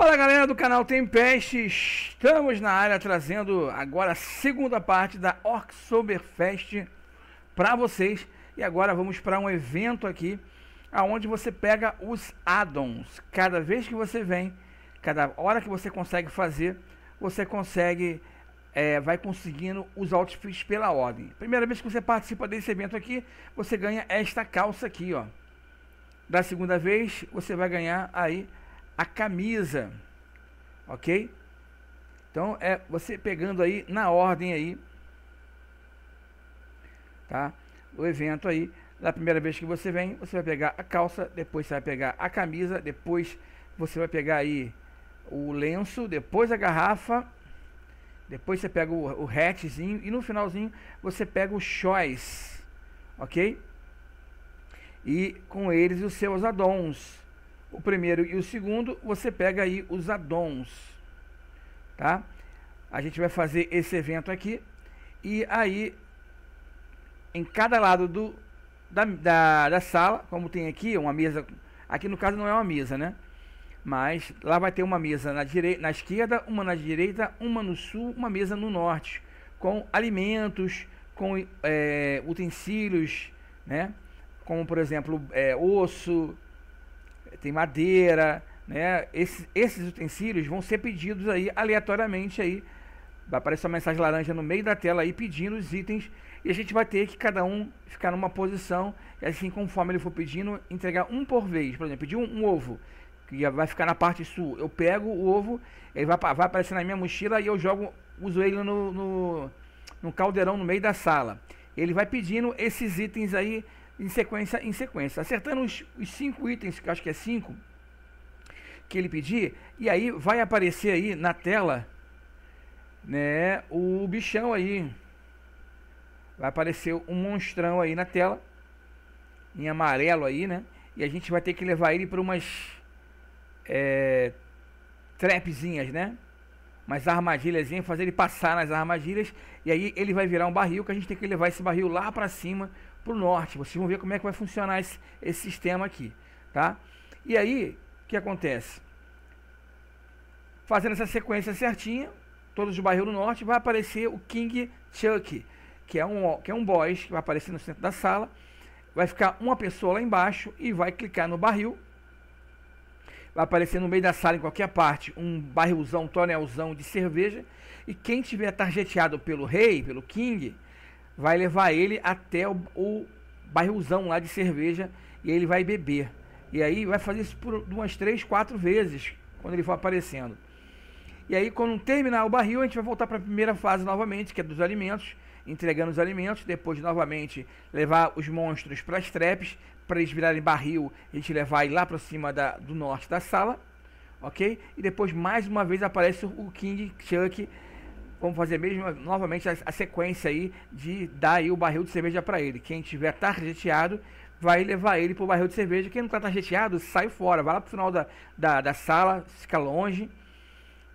Fala galera do canal Tempest, estamos na área trazendo agora a segunda parte da Orksoberfest para vocês e agora vamos para um evento aqui aonde você pega os addons. Cada vez que você vem, cada hora que você consegue fazer, você consegue é, vai conseguindo os outfits pela ordem. Primeira vez que você participa desse evento aqui, você ganha esta calça aqui, ó. Da segunda vez, você vai ganhar aí a camisa, ok? Então é você pegando aí na ordem aí, tá? O evento aí, na primeira vez que você vem, você vai pegar a calça, depois você vai pegar a camisa, depois você vai pegar aí o lenço, depois a garrafa, depois você pega o, o hatchzinho e no finalzinho você pega o choice, ok? E com eles os seus addons o primeiro e o segundo, você pega aí os addons, tá? A gente vai fazer esse evento aqui e aí em cada lado do, da, da, da sala, como tem aqui uma mesa, aqui no caso não é uma mesa, né? Mas lá vai ter uma mesa na, direita, na esquerda, uma na direita, uma no sul, uma mesa no norte, com alimentos, com é, utensílios, né? Como por exemplo é, osso, tem madeira, né? Esse, esses utensílios vão ser pedidos aí aleatoriamente aí. Vai aparecer uma mensagem laranja no meio da tela aí pedindo os itens e a gente vai ter que cada um ficar numa posição e assim conforme ele for pedindo, entregar um por vez. Por exemplo, pediu um, um ovo, que vai ficar na parte sul. Eu pego o ovo, ele vai, vai aparecer na minha mochila e eu jogo, uso ele no, no, no caldeirão no meio da sala. Ele vai pedindo esses itens aí em sequência em sequência, acertando os, os cinco itens, que acho que é cinco, que ele pedir, e aí vai aparecer aí na tela, né, o bichão aí. Vai aparecer um monstrão aí na tela, em amarelo aí, né? E a gente vai ter que levar ele para umas é, trapzinhas, né? umas armadilhas, fazer ele passar nas armadilhas, e aí ele vai virar um barril que a gente tem que levar esse barril lá para cima para o norte. Vocês vão ver como é que vai funcionar esse, esse sistema aqui, tá? E aí, o que acontece? Fazendo essa sequência certinha, todos os barril do norte, vai aparecer o King Chuck, que é um, que é um boss que vai aparecer no centro da sala. Vai ficar uma pessoa lá embaixo e vai clicar no barril. Vai aparecer no meio da sala, em qualquer parte, um barrilzão, um tonelzão de cerveja. E quem tiver targeteado pelo rei, pelo king, vai levar ele até o, o barrilzão lá de cerveja e ele vai beber. E aí vai fazer isso por umas três, quatro vezes quando ele for aparecendo. E aí, quando terminar o barril, a gente vai voltar para a primeira fase novamente, que é dos alimentos, entregando os alimentos, depois novamente levar os monstros para as trepes, para eles virarem barril, a gente levar lá para cima da, do norte da sala, ok? E depois mais uma vez aparece o King Chuck Vamos fazer mesmo novamente a, a sequência aí de dar aí o barril de cerveja para ele. Quem tiver tarjeteado vai levar ele para o barril de cerveja. Quem não tá tarjeteado sai fora, vai lá para o final da, da, da sala, fica longe,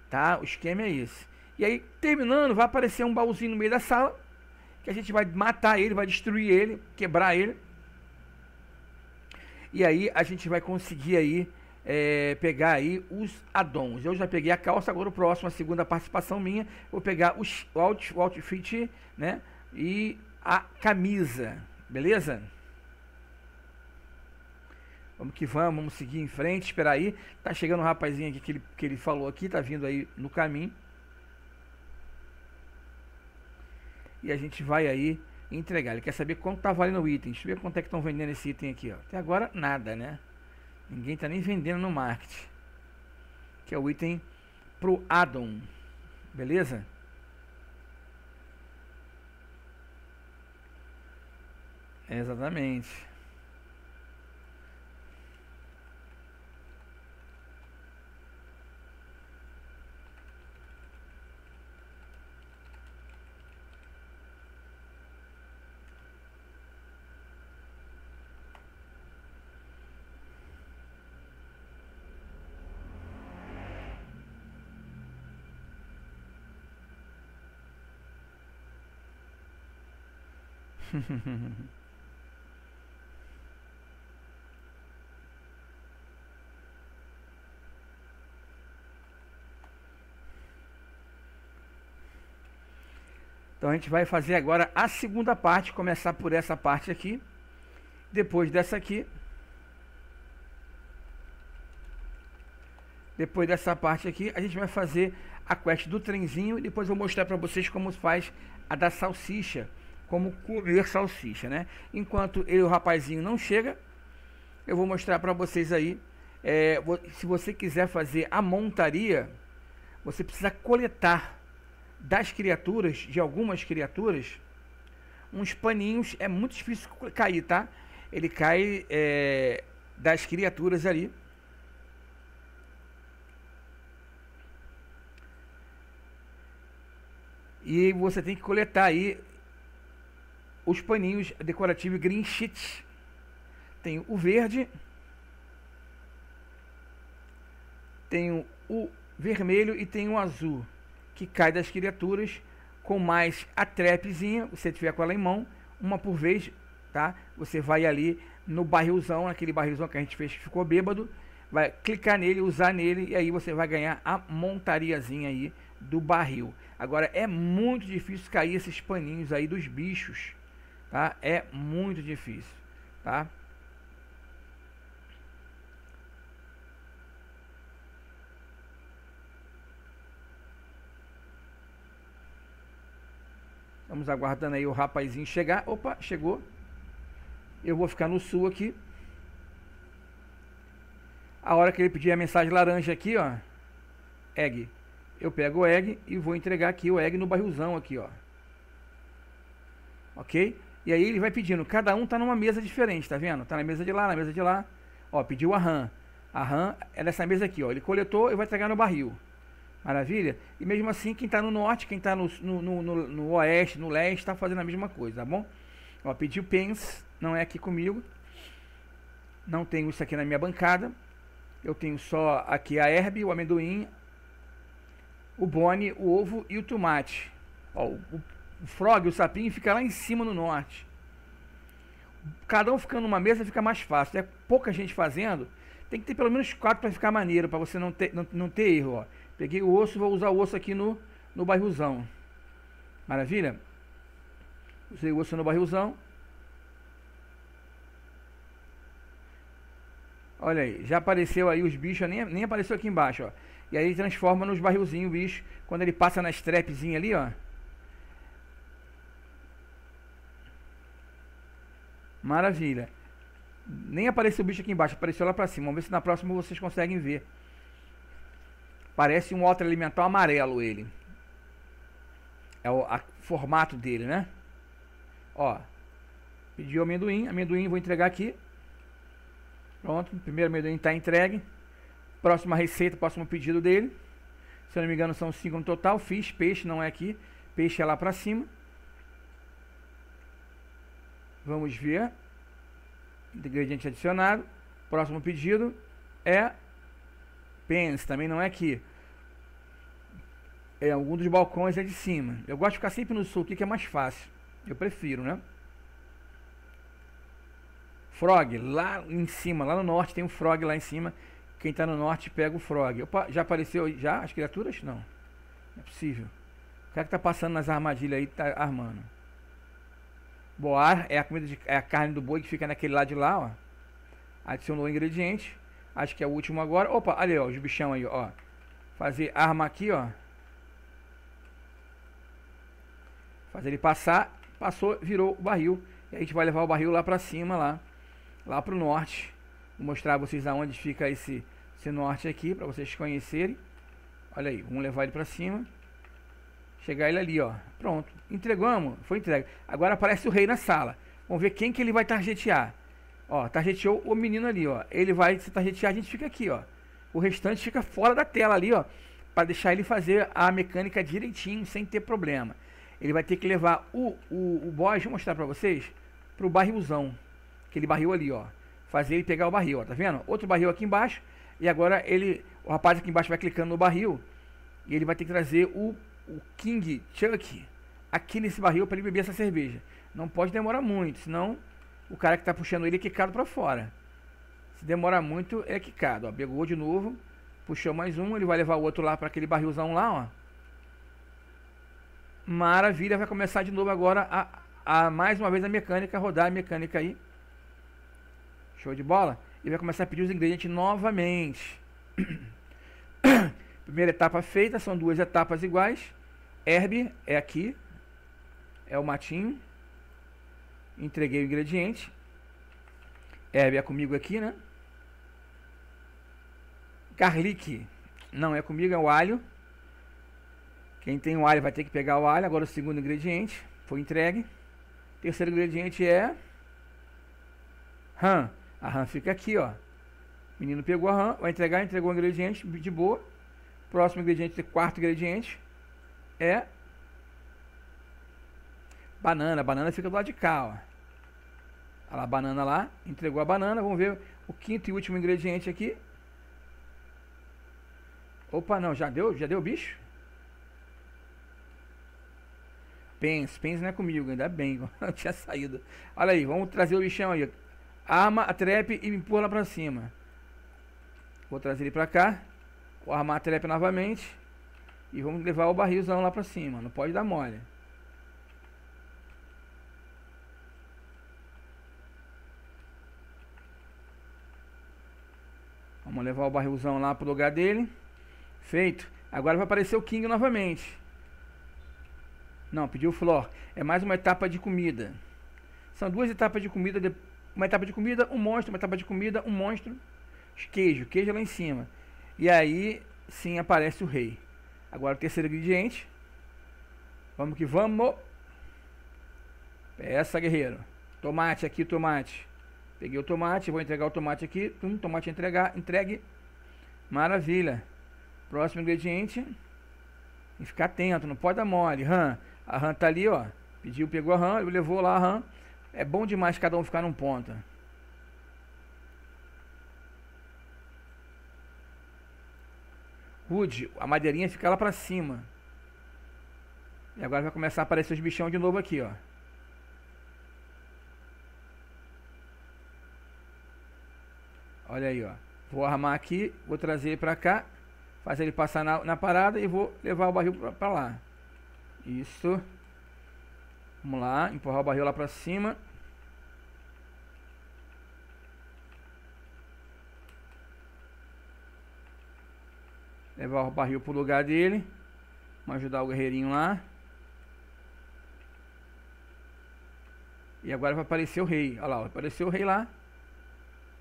tá? O esquema é esse. E aí, terminando, vai aparecer um baúzinho no meio da sala que a gente vai matar ele, vai destruir ele, quebrar ele. E aí a gente vai conseguir aí é, pegar aí os addons. Eu já peguei a calça, agora o próximo, a segunda participação minha, vou pegar os, o, out, o outfit, né? E a camisa, beleza? Vamos que vamos, vamos seguir em frente, esperar aí. Tá chegando um rapazinho aqui que ele, que ele falou aqui, tá vindo aí no caminho. E a gente vai aí entregar. Ele quer saber quanto tá valendo o item. Deixa eu ver quanto é que estão vendendo esse item aqui, ó. Até agora, nada, né? Ninguém está nem vendendo no marketing. Que é o item pro addon. Beleza? É exatamente. Então a gente vai fazer agora a segunda parte, começar por essa parte aqui. Depois dessa aqui. Depois dessa parte aqui, a gente vai fazer a quest do trenzinho e depois vou mostrar para vocês como faz a da salsicha como comer salsicha, né? Enquanto ele, o rapazinho, não chega, eu vou mostrar para vocês aí. É, se você quiser fazer a montaria, você precisa coletar das criaturas, de algumas criaturas, uns paninhos. É muito difícil cair, tá? Ele cai é, das criaturas ali. E você tem que coletar aí os paninhos decorativos green sheet. Tenho o verde, tenho o vermelho e tenho o azul, que cai das criaturas com mais a trapzinha, se você tiver com ela em mão, uma por vez, tá? Você vai ali no barrilzão, aquele barrilzão que a gente fez que ficou bêbado, vai clicar nele, usar nele e aí você vai ganhar a montariazinha aí do barril. Agora é muito difícil cair esses paninhos aí dos bichos tá? É muito difícil, tá? Estamos aguardando aí o rapazinho chegar. Opa, chegou. Eu vou ficar no sul aqui. A hora que ele pedir a mensagem laranja aqui, ó. Egg. Eu pego o egg e vou entregar aqui o egg no barrilzão aqui, ó. Ok? E aí ele vai pedindo, cada um está numa mesa diferente, tá vendo? Está na mesa de lá, na mesa de lá. Ó, pediu a RAM. A RAM é nessa mesa aqui, ó. Ele coletou e vai entregar no barril. Maravilha? E mesmo assim, quem está no norte, quem está no, no, no, no, oeste, no leste, está fazendo a mesma coisa, tá bom? Ó, pediu pens, não é aqui comigo. Não tenho isso aqui na minha bancada. Eu tenho só aqui a herbe, o amendoim, o bone, o ovo e o tomate. Ó, o, o frog, o sapinho, fica lá em cima no norte. Cada um ficando numa mesa fica mais fácil. É pouca gente fazendo. Tem que ter pelo menos quatro para ficar maneiro, para você não ter, não, não ter erro. Ó. Peguei o osso, vou usar o osso aqui no, no barrilzão. Maravilha? Usei o osso no bairrozão. Olha aí, já apareceu aí os bichos, nem, nem apareceu aqui embaixo, ó. E aí transforma nos barrilzinhos o bicho. Quando ele passa na strapzinha ali, ó. Maravilha. Nem apareceu o bicho aqui embaixo, apareceu lá pra cima. Vamos ver se na próxima vocês conseguem ver. Parece um outro alimentar amarelo ele. É o a, formato dele, né? Ó. Pediu amendoim. Amendoim vou entregar aqui. Pronto. Primeiro amendoim tá entregue. Próxima receita, próximo pedido dele. Se eu não me engano, são cinco no total. Fiz peixe, não é aqui. Peixe é lá pra cima. Vamos ver. Ingrediente adicionado. Próximo pedido é pence. também não é aqui. É, algum dos balcões é de cima. Eu gosto de ficar sempre no sul, que é mais fácil. Eu prefiro, né? Frog, lá em cima, lá no norte tem um frog lá em cima. Quem está no norte pega o frog. Opa, já apareceu já as criaturas? Não. Não é possível. O cara que tá passando nas armadilhas aí tá armando. Boar é a comida de, é a carne do boi que fica naquele lado de lá, ó. Adicionou o ingrediente. Acho que é o último agora. Opa, ali, ó, os bichão aí, ó. Fazer arma aqui, ó. Fazer ele passar. Passou, virou o barril. E a gente vai levar o barril lá pra cima, lá. Lá pro norte. Vou mostrar a vocês aonde fica esse, esse norte aqui, pra vocês conhecerem. Olha aí, vamos levar ele pra cima. Chegar ele ali, ó. Pronto. Entregamos, foi entregue. Agora aparece o rei na sala. Vamos ver quem que ele vai tarjetear Ó, tarjetou o menino ali, ó. Ele vai se targetear, a gente fica aqui, ó. O restante fica fora da tela ali, ó. Para deixar ele fazer a mecânica direitinho, sem ter problema. Ele vai ter que levar o, o, o boss, vou mostrar para vocês, pro barrilzão. Aquele barril ali, ó. Fazer ele pegar o barril, ó. Tá vendo? Outro barril aqui embaixo. E agora ele, o rapaz aqui embaixo vai clicando no barril. E ele vai ter que trazer o o King Chuck aqui nesse barril para ele beber essa cerveja. Não pode demorar muito, senão o cara que está puxando ele é quicado para fora. Se demora muito, é quicado. Ó, pegou de novo, puxou mais um, ele vai levar o outro lá para aquele barrilzão lá, ó. Maravilha, vai começar de novo agora a, a mais uma vez a mecânica, rodar a mecânica aí. Show de bola? E vai começar a pedir os ingredientes novamente. Primeira etapa feita, são duas etapas iguais. Herbe é aqui, é o matinho. Entreguei o ingrediente. Herb é comigo aqui, né? Garlic não é comigo, é o alho. Quem tem o alho vai ter que pegar o alho. Agora o segundo ingrediente foi entregue. Terceiro ingrediente é rã. A rã fica aqui, ó. O menino pegou a rã, vai entregar, entregou o ingrediente de boa. Próximo ingrediente, quarto ingrediente, é banana. A banana fica do lado de cá, ó. A banana lá, entregou a banana. Vamos ver o quinto e último ingrediente aqui. Opa, não, já deu? Já deu bicho? Pense, pense não é comigo, ainda bem, não tinha saído. Olha aí, vamos trazer o bichão aí. Arma a trap e empurra lá pra cima. Vou trazer ele pra cá. Vou armar a trap novamente. E vamos levar o barrilzão lá pra cima. Não pode dar mole. Vamos levar o barrilzão lá pro lugar dele. Feito. Agora vai aparecer o King novamente. Não, pediu flor. É mais uma etapa de comida. São duas etapas de comida. Uma etapa de comida, um monstro. Uma etapa de comida, um monstro. Queijo. Queijo lá em cima. E aí sim aparece o rei. Agora o terceiro ingrediente. Vamos que vamos. Peça, guerreiro. Tomate aqui, tomate. Peguei o tomate, vou entregar o tomate aqui. Tum, tomate entregar, entregue. Maravilha. Próximo ingrediente. E ficar atento, não pode dar mole. Ram. A ram tá ali, ó. Pediu, pegou a ram, levou lá a ram. É bom demais cada um ficar num ponto. sacude, a madeirinha fica lá para cima. E agora vai começar a aparecer os bichão de novo aqui, ó. Olha aí, ó. Vou armar aqui, vou trazer ele pra cá, fazer ele passar na, na parada e vou levar o barril pra, pra lá. Isso. Vamos lá, empurrar o barril lá pra cima. Levar o barril pro lugar dele. Vamos ajudar o guerreirinho lá. E agora vai aparecer o rei. Olha lá, apareceu o rei lá.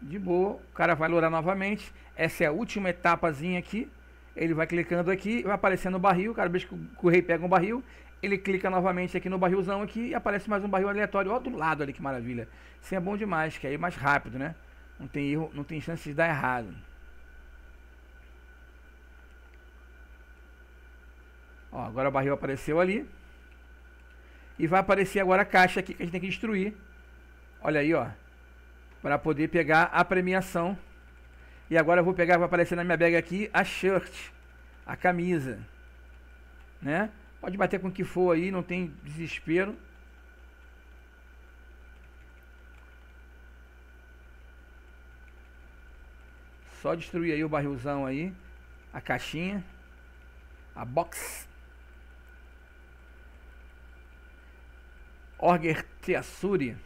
De boa. O cara vai lurar novamente. Essa é a última etapazinha aqui. Ele vai clicando aqui, vai aparecendo o barril. O cara vez que o rei pega um barril, ele clica novamente aqui no barrilzão aqui e aparece mais um barril aleatório. Olha do lado ali, que maravilha. Isso é bom demais, que é aí é mais rápido, né? Não tem erro, não tem chance de dar errado. Ó, agora o barril apareceu ali. E vai aparecer agora a caixa aqui que a gente tem que destruir. Olha aí, ó. Para poder pegar a premiação. E agora eu vou pegar, vai aparecer na minha bag aqui a shirt. A camisa. Né? Pode bater com o que for aí, não tem desespero. Só destruir aí o barrilzão aí. A caixinha. A box. Orger Teasuri,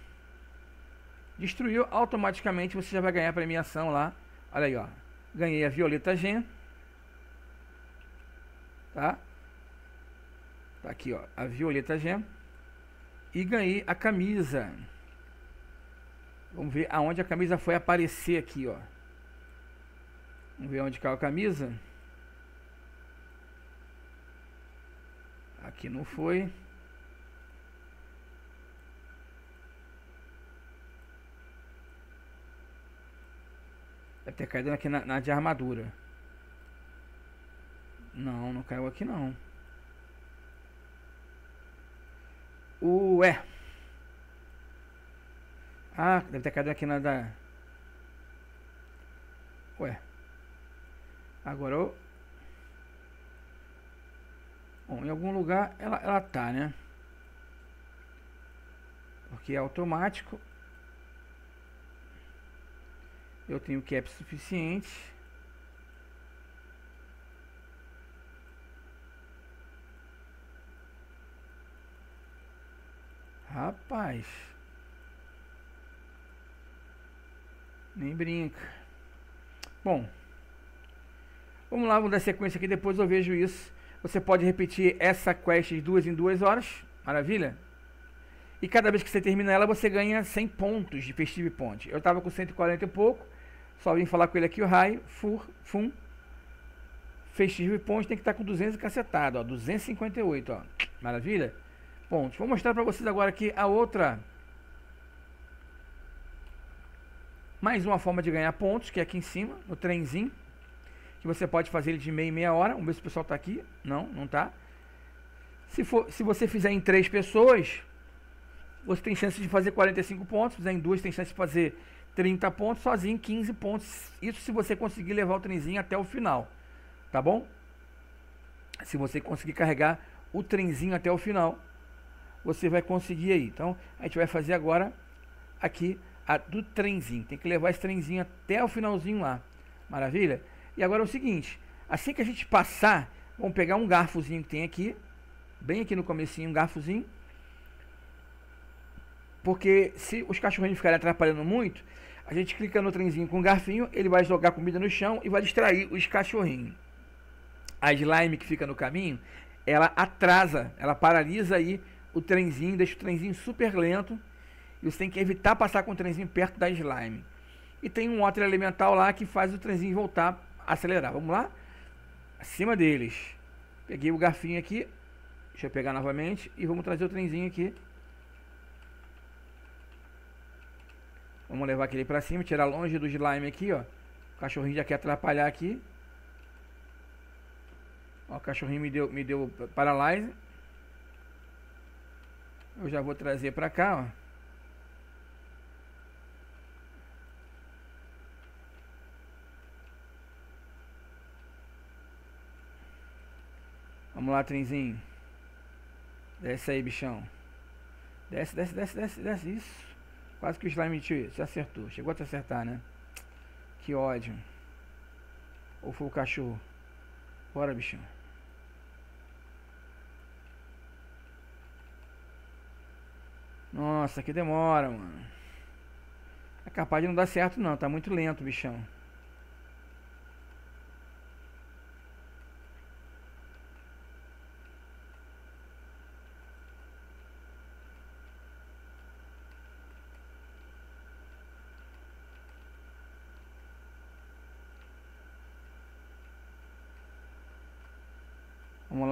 destruiu, automaticamente você já vai ganhar a premiação lá. Olha aí, ó. Ganhei a Violeta Gen. Tá? Tá aqui, ó. A Violeta Gen. E ganhei a camisa. Vamos ver aonde a camisa foi aparecer aqui, ó. Vamos ver onde caiu a camisa. Aqui não foi. ter caído aqui na, na de armadura. Não, não caiu aqui não. Ué. Ah, deve ter caído aqui na da... Ué. Agora eu... Bom, em algum lugar ela, ela tá, né? Porque é automático. Eu tenho cap suficiente. Rapaz. Nem brinca. Bom. Vamos lá, vamos dar sequência aqui, depois eu vejo isso. Você pode repetir essa quest de duas em duas horas. Maravilha? E cada vez que você termina ela, você ganha 100 pontos de Festive Point. Eu estava com 140 e pouco. Só vim falar com ele aqui, o raio, fur, fum, festivo e ponte tem que estar com 200 cacetado, ó, 258, ó. Maravilha? Pontos. Vou mostrar para vocês agora aqui a outra. Mais uma forma de ganhar pontos, que é aqui em cima, no trenzinho. Que você pode fazer ele de meia e meia hora. Vamos ver se o pessoal tá aqui. Não, não tá. Se, for, se você fizer em três pessoas, você tem chance de fazer 45 pontos. Se fizer em duas, tem chance de fazer 30 pontos, sozinho 15 pontos. Isso se você conseguir levar o trenzinho até o final, tá bom? Se você conseguir carregar o trenzinho até o final, você vai conseguir aí. Então, a gente vai fazer agora aqui a do trenzinho. Tem que levar esse trenzinho até o finalzinho lá. Maravilha? E agora é o seguinte, assim que a gente passar, vamos pegar um garfozinho que tem aqui, bem aqui no comecinho, um garfozinho. Porque se os cachorrinhos ficarem atrapalhando muito, a gente clica no trenzinho com o garfinho, ele vai jogar comida no chão e vai distrair os cachorrinhos. A slime que fica no caminho, ela atrasa, ela paralisa aí o trenzinho, deixa o trenzinho super lento. E você tem que evitar passar com o trenzinho perto da slime. E tem um outro elemental lá que faz o trenzinho voltar a acelerar. Vamos lá? Acima deles. Peguei o garfinho aqui. Deixa eu pegar novamente. E vamos trazer o trenzinho aqui. Vamos levar aquele pra cima, tirar longe do slime aqui, ó. O cachorrinho já quer atrapalhar aqui. Ó, o cachorrinho me deu, me deu paralyze. Eu já vou trazer pra cá, ó. Vamos lá, trenzinho. Desce aí, bichão. Desce, desce, desce, desce, desce. Isso. Quase que o slime te, acertou. Chegou a te acertar, né? Que ódio. Ou foi o cachorro? Bora, bichão. Nossa, que demora, mano. É capaz de não dar certo, não. Tá muito lento, bichão.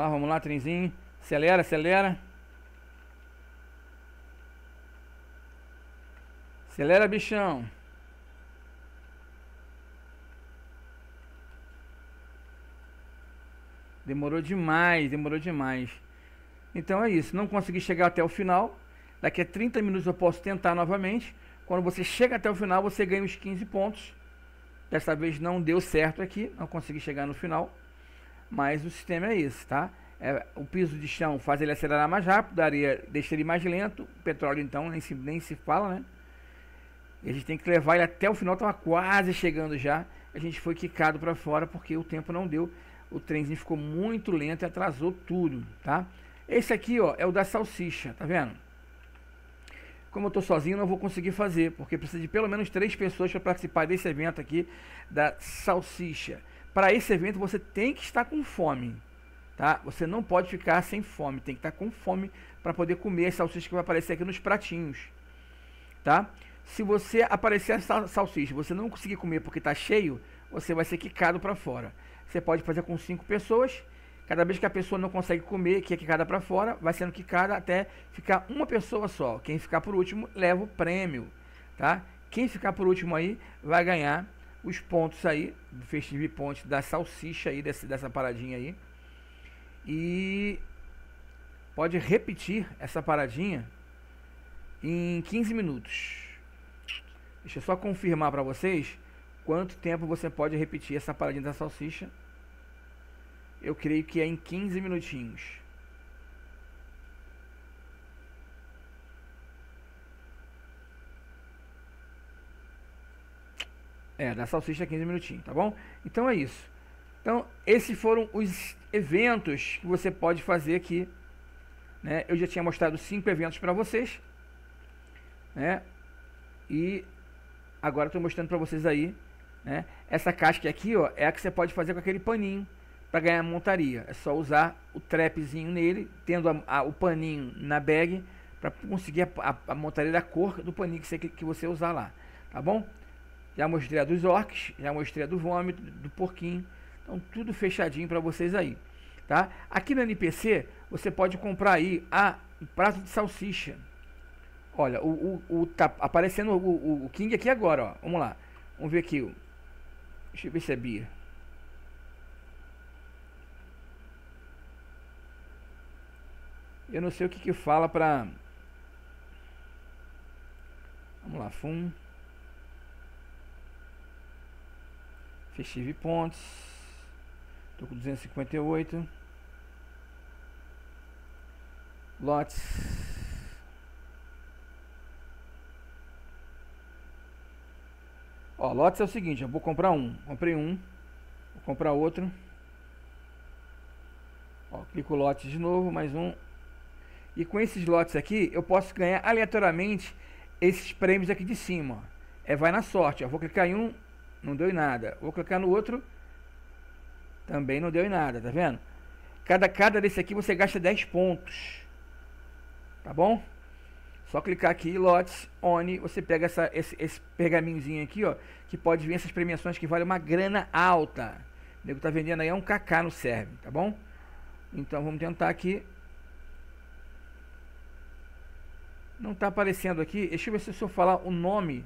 lá, vamos lá, trenzinho. Acelera, acelera. Acelera, bichão. Demorou demais, demorou demais. Então é isso, não consegui chegar até o final. Daqui a 30 minutos eu posso tentar novamente. Quando você chega até o final, você ganha os 15 pontos. Dessa vez não deu certo aqui, não consegui chegar no final mas o sistema é esse, tá? É, o piso de chão faz ele acelerar mais rápido, daria, deixa ele mais lento, o petróleo então nem se, nem se fala, né? E a gente tem que levar ele até o final, estava quase chegando já. A gente foi quicado para fora porque o tempo não deu. O trenzinho ficou muito lento e atrasou tudo, tá? Esse aqui, ó, é o da salsicha, tá vendo? Como eu estou sozinho, não vou conseguir fazer, porque precisa de pelo menos três pessoas para participar desse evento aqui da salsicha para esse evento você tem que estar com fome, tá? Você não pode ficar sem fome, tem que estar com fome para poder comer as salsichas que vai aparecer aqui nos pratinhos, tá? Se você aparecer a salsicha, você não conseguir comer porque está cheio, você vai ser quicado para fora. Você pode fazer com cinco pessoas. Cada vez que a pessoa não consegue comer, que é quicada para fora, vai sendo quicada até ficar uma pessoa só. Quem ficar por último leva o prêmio, tá? Quem ficar por último aí vai ganhar os pontos aí, do Festive Ponte, da salsicha aí, desse, dessa paradinha aí. E pode repetir essa paradinha em 15 minutos. Deixa eu só confirmar para vocês quanto tempo você pode repetir essa paradinha da salsicha. Eu creio que é em 15 minutinhos. É, da salsicha 15 minutinhos, tá bom? Então é isso. Então, esses foram os eventos que você pode fazer aqui. Né? Eu já tinha mostrado cinco eventos para vocês. Né? E agora estou mostrando para vocês aí. Né? Essa casca aqui ó, é a que você pode fazer com aquele paninho para ganhar montaria. É só usar o trapzinho nele, tendo a, a, o paninho na bag, para conseguir a, a, montaria da cor do paninho que você, que você usar lá. Tá bom? Já mostrei a dos orcs, já mostrei a do vômito, do porquinho. Então tudo fechadinho para vocês aí, tá? Aqui na NPC você pode comprar aí a prato de salsicha. Olha, o, o, o tá aparecendo o, o, King aqui agora, ó. Vamos lá. Vamos ver aqui. Deixa eu ver se é Bia. Eu não sei o que que fala pra... Vamos lá, fumo. Festive Steve Pontes. Tô com 258. lotes Ó, lotes é o seguinte, eu vou comprar um. Comprei um. Vou comprar outro. Ó, clico lote de novo, mais um. E com esses lotes aqui, eu posso ganhar aleatoriamente esses prêmios aqui de cima. É, vai na sorte. Eu vou clicar em um, não deu em nada. Vou clicar no outro, também não deu em nada, tá vendo? Cada, cada desse aqui você gasta 10 pontos, tá bom? Só clicar aqui, lotes, oni, você pega essa, esse, esse pergaminhozinho aqui, ó, que pode vir essas premiações que vale uma grana alta. O nego tá vendendo aí é um cacá no serve, tá bom? Então vamos tentar aqui. Não tá aparecendo aqui. Deixa eu ver se eu falar o nome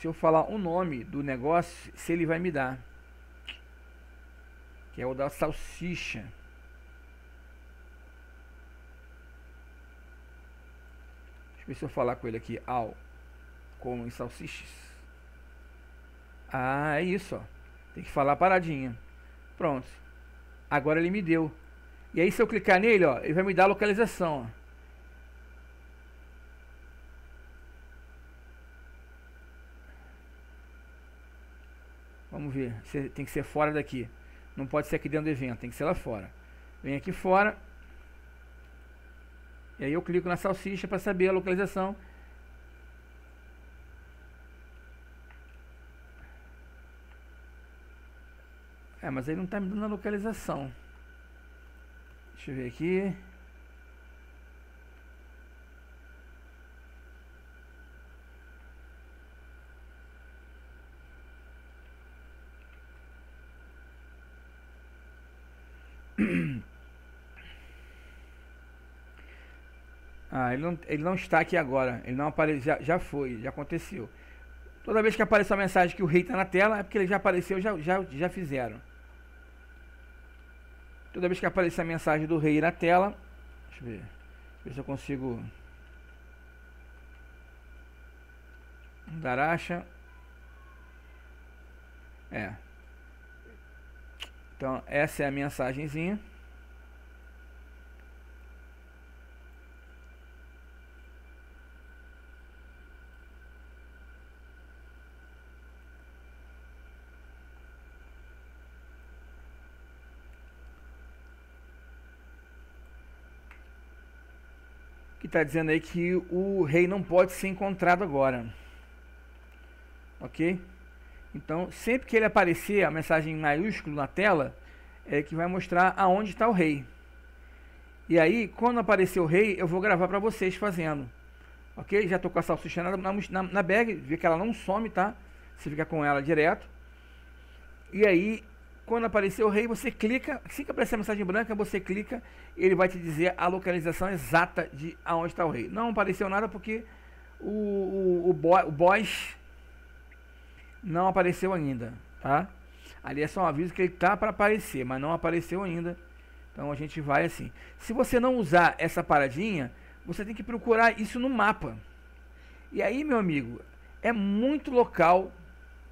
se eu falar o nome do negócio, se ele vai me dar. Que é o da salsicha. Deixa eu ver se eu falar com ele aqui. Al. Como em salsichas. Ah, é isso, ó. Tem que falar paradinha. Pronto. Agora ele me deu. E aí se eu clicar nele, ó, ele vai me dar a localização, ó. Vamos ver. Você tem que ser fora daqui. Não pode ser aqui dentro do evento, tem que ser lá fora. Vem aqui fora. E aí eu clico na salsicha para saber a localização. É, mas aí não está me dando a localização. Deixa eu ver aqui. Ah, ele não, ele não está aqui agora. Ele não apareceu. Já, já foi, já aconteceu. Toda vez que aparece a mensagem que o rei está na tela, é porque ele já apareceu, já, já, já fizeram. Toda vez que aparece a mensagem do rei na tela, deixa eu ver, deixa eu ver se eu consigo acha. É. Então, essa é a mensagenzinha. está dizendo aí que o rei não pode ser encontrado agora. Ok? Então, sempre que ele aparecer a mensagem em maiúsculo na tela, é que vai mostrar aonde está o rei. E aí, quando aparecer o rei, eu vou gravar para vocês fazendo. Ok? Já estou com a salsicha na, na, na bag, vê que ela não some, tá? Você fica com ela direto. E aí, quando aparecer o rei, você clica. Assim que aparecer a mensagem branca, você clica. Ele vai te dizer a localização exata de aonde está o rei. Não apareceu nada porque o, o, o, boy, o boss não apareceu ainda, tá? Ali é só um aviso que ele tá para aparecer, mas não apareceu ainda. Então a gente vai assim. Se você não usar essa paradinha, você tem que procurar isso no mapa. E aí, meu amigo, é muito local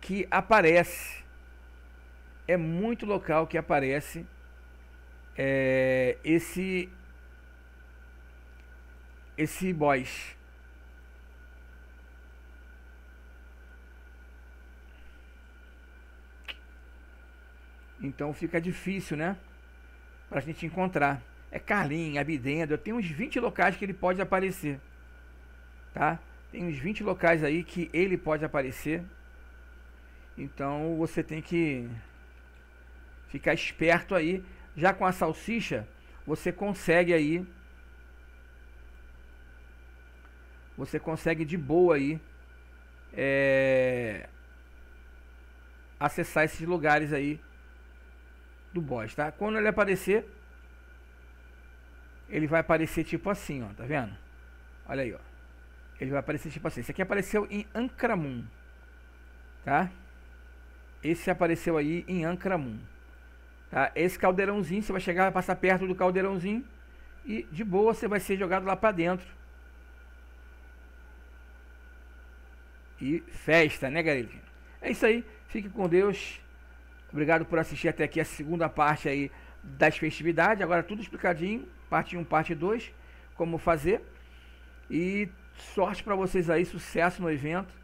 que aparece é muito local que aparece é, esse esse boss. Então fica difícil, né? Pra gente encontrar. É Carlinhos, Abidendo, eu tenho uns 20 locais que ele pode aparecer. Tá? Tem uns 20 locais aí que ele pode aparecer. Então você tem que Ficar esperto aí. Já com a salsicha, você consegue aí. Você consegue de boa aí. É, acessar esses lugares aí do boss, tá? Quando ele aparecer, ele vai aparecer tipo assim, ó, tá vendo? Olha aí, ó. Ele vai aparecer tipo assim. Esse aqui apareceu em Ancramun, tá? Esse apareceu aí em Ancramun. Tá? Esse caldeirãozinho, você vai chegar, vai passar perto do caldeirãozinho e de boa você vai ser jogado lá para dentro. E festa, né, galerinha? É isso aí. Fique com Deus. Obrigado por assistir até aqui a segunda parte aí das festividades. Agora tudo explicadinho, parte 1, parte 2, como fazer. E sorte para vocês aí, sucesso no evento,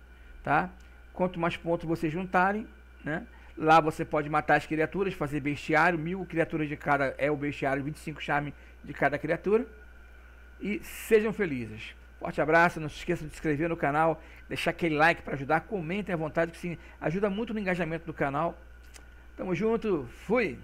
tá? Quanto mais pontos vocês juntarem, né? Lá você pode matar as criaturas, fazer bestiário, mil criaturas de cada é o bestiário, 25 charme de cada criatura. E sejam felizes. Forte abraço, não se esqueçam de se inscrever no canal, deixar aquele like para ajudar, comentem à vontade, que sim, ajuda muito no engajamento do canal. Tamo junto, fui!